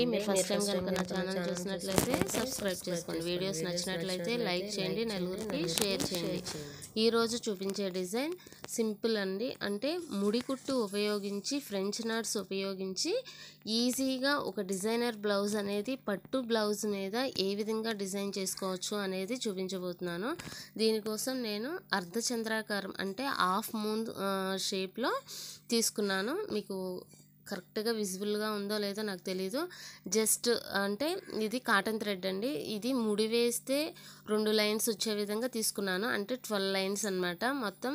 అండి మీరు first time కనుక నా ఛానల్ చూసినట్లయితే సబ్స్క్రైబ్ చేసుకోండి వీడియోస్ నచ్చినట్లయితే లైక్ చేయండి నలుగురికి షేర్ చేయండి ఈరోజు చూపించే డిజైన్ సింపుల్ అండి అంటే ముడికుట్టు ఉపయోగించి ఫ్రెంచ్ నాట్స్ ఉపయోగించి ఈజీగా ఒక డిజైనర్ బ్లౌజ్ అనేది పట్టు బ్లౌజ్ మీద ఏ విధంగా డిజైన్ చేసుకోవచ్చు అనేది చూపించబోతున్నాను దీనికోసం నేను అర్ధచంద్రాకారం అంటే హాఫ్ మూన్ షేప్లో తీసుకున్నాను మీకు కరెక్ట్గా విజిబుల్గా ఉందో లేదో నాకు తెలీదు జస్ట్ అంటే ఇది కాటన్ థ్రెడ్ అండి ఇది ముడి వేస్తే రెండు లైన్స్ వచ్చే విధంగా తీసుకున్నాను అంటే ట్వెల్వ్ లైన్స్ అనమాట మొత్తం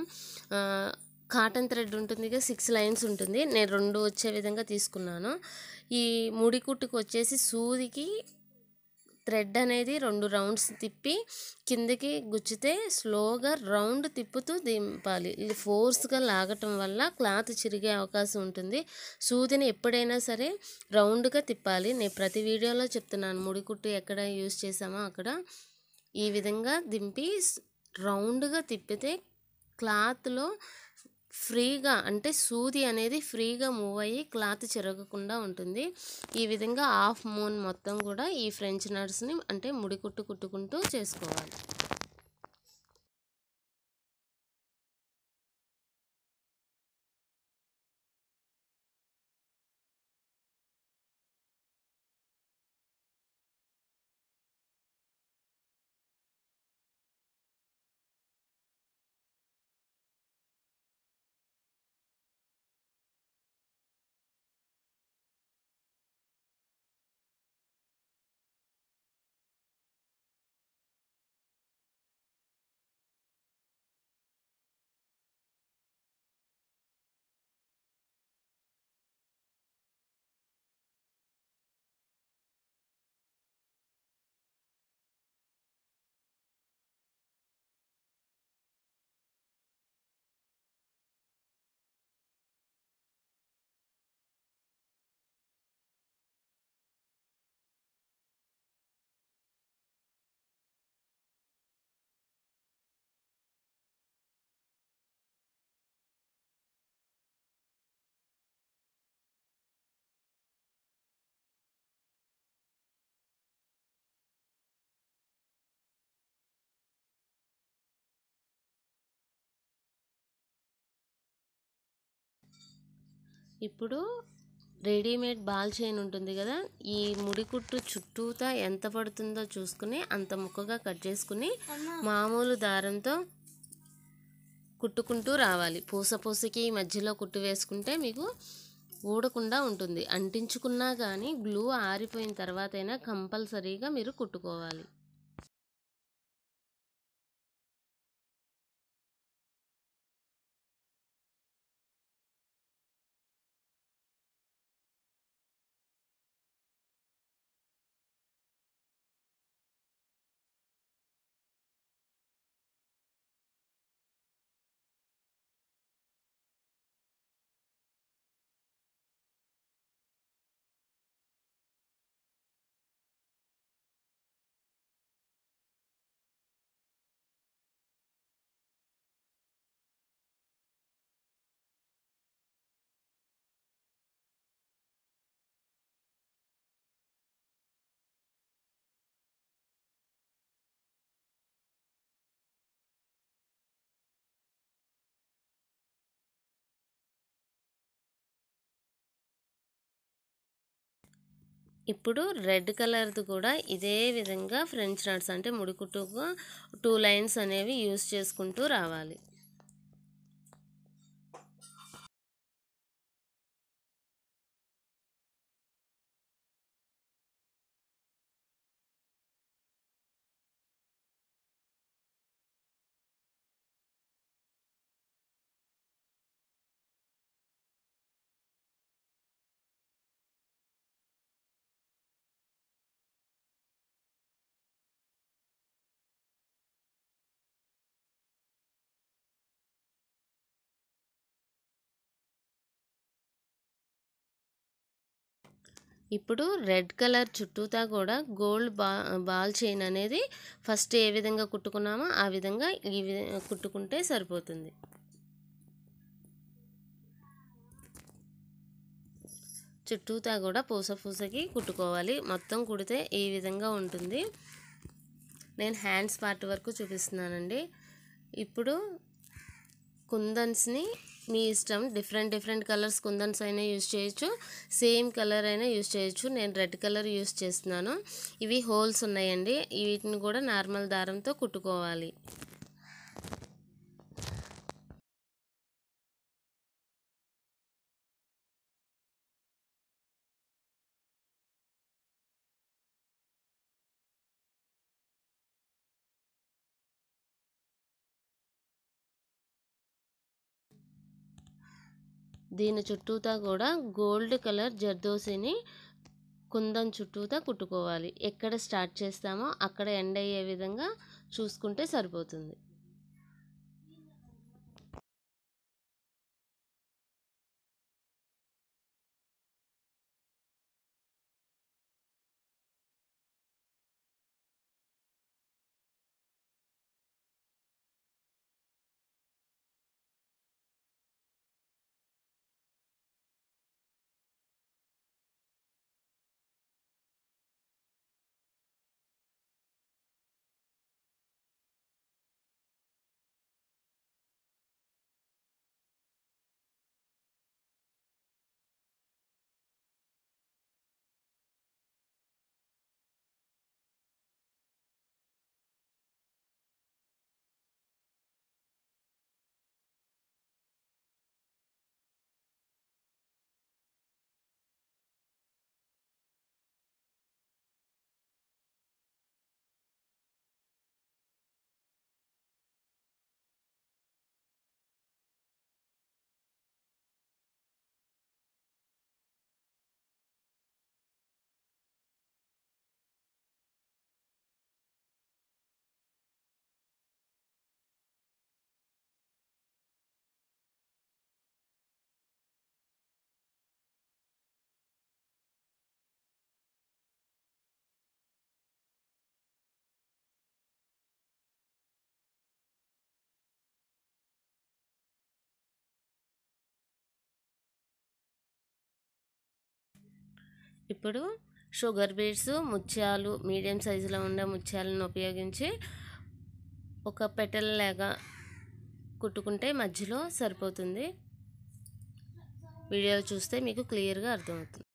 కాటన్ థ్రెడ్ ఉంటుంది సిక్స్ లైన్స్ ఉంటుంది నేను రెండు వచ్చే విధంగా తీసుకున్నాను ఈ ముడి కుట్టుకు వచ్చేసి సూదికి థ్రెడ్ అనేది రెండు రౌండ్స్ తిప్పి కిందకి గుచ్చితే స్లోగా రౌండ్ తిప్పుతూ దింపాలి ఫోర్స్గా లాగటం వల్ల క్లాత్ చిరిగే అవకాశం ఉంటుంది సూదిని ఎప్పుడైనా సరే రౌండ్గా తిప్పాలి నేను ప్రతి వీడియోలో చెప్తున్నాను ముడికుట్టు ఎక్కడ యూజ్ చేసామో అక్కడ ఈ విధంగా దింపి రౌండ్గా తిప్పితే క్లాత్లో ఫ్రీగా అంటే సూది అనేది ఫ్రీగా మూవ్ అయ్యి క్లాత్ చెరగకుండా ఉంటుంది ఈ విధంగా హాఫ్ మూన్ మొత్తం కూడా ఈ ఫ్రెంచ్ నట్స్ని అంటే ముడి కుట్టు కుట్టుకుంటూ చేసుకోవాలి ఇప్పుడు రెడీమేడ్ బాల్ చైన్ ఉంటుంది కదా ఈ ముడి కుట్టు చుట్టూతా ఎంత పడుతుందో చూసుకుని అంత ముక్కగా కట్ చేసుకుని మామూలు దారంతో కుట్టుకుంటూ రావాలి పూస పూసకి మధ్యలో కుట్టు వేసుకుంటే మీకు ఊడకుండా ఉంటుంది అంటించుకున్నా కానీ గ్లూ ఆరిపోయిన అయినా కంపల్సరీగా మీరు కుట్టుకోవాలి ఇప్పుడు రెడ్ కలర్ది కూడా ఇదే విధంగా ఫ్రెంచ్ నట్స్ అంటే ముడుకుట్టుగా టూ లైన్స్ అనేవి యూస్ చేసుకుంటూ రావాలి ఇప్పుడు రెడ్ కలర్ చుట్టూతా కూడా గోల్డ్ బా బాల్ చైన్ అనేది ఫస్ట్ ఏ విధంగా కుట్టుకున్నామో ఆ విధంగా ఈ కుట్టుకుంటే సరిపోతుంది చుట్టూతా కూడా పూస పూసకి కుట్టుకోవాలి మొత్తం కుడితే ఈ విధంగా ఉంటుంది నేను హ్యాండ్స్ పార్ట్ వరకు చూపిస్తున్నానండి ఇప్పుడు కుందన్స్ని మీ ఇష్టం డిఫరెంట్ డిఫరెంట్ కలర్స్ కుందన్స్ అయినా యూజ్ చేయొచ్చు సేమ్ కలర్ అయినా యూజ్ చేయొచ్చు నేను రెడ్ కలర్ యూజ్ చేస్తున్నాను ఇవి హోల్స్ ఉన్నాయండి వీటిని కూడా నార్మల్ దారంతో కుట్టుకోవాలి దీని చుట్టూతా కూడా గోల్డ్ కలర్ జర్దోసిని కుందం చుట్టూతా కుట్టుకోవాలి ఎక్కడ స్టార్ట్ చేస్తామో అక్కడ ఎండ్ అయ్యే విధంగా చూసుకుంటే సరిపోతుంది ఇప్పుడు షుగర్ బీడ్స్ ముత్యాలు మీడియం సైజులో ఉన్న ముత్యాలను ఉపయోగించి ఒక లాగా కుట్టుకుంటే మధ్యలో సరిపోతుంది వీడియో చూస్తే మీకు క్లియర్గా అర్థమవుతుంది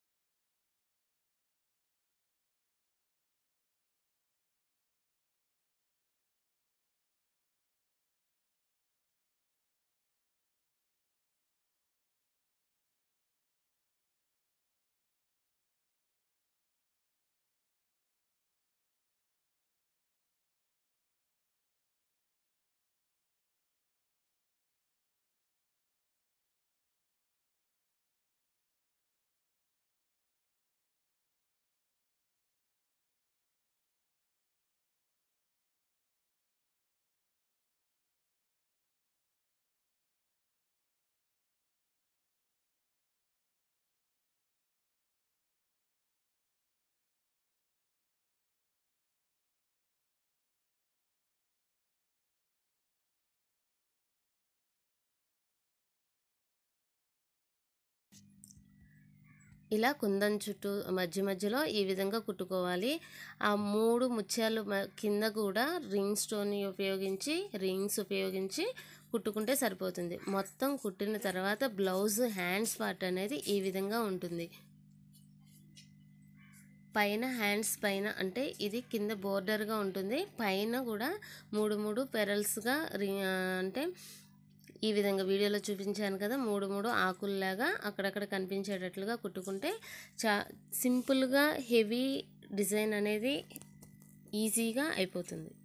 ఇలా కుందన్ చుట్టూ మధ్య మధ్యలో ఈ విధంగా కుట్టుకోవాలి ఆ మూడు ముత్యాలు కింద కూడా రింగ్ స్టోన్ ఉపయోగించి రింగ్స్ ఉపయోగించి కుట్టుకుంటే సరిపోతుంది మొత్తం కుట్టిన తర్వాత బ్లౌజ్ హ్యాండ్స్ పార్ట్ అనేది ఈ విధంగా ఉంటుంది పైన హ్యాండ్స్ పైన అంటే ఇది కింద బోర్డర్గా ఉంటుంది పైన కూడా మూడు మూడు పెరల్స్గా అంటే ఈ విధంగా వీడియోలో చూపించాను కదా మూడు మూడు ఆకుల్లాగా అక్కడక్కడ కనిపించేటట్లుగా కుట్టుకుంటే చా సింపుల్గా హెవీ డిజైన్ అనేది ఈజీగా అయిపోతుంది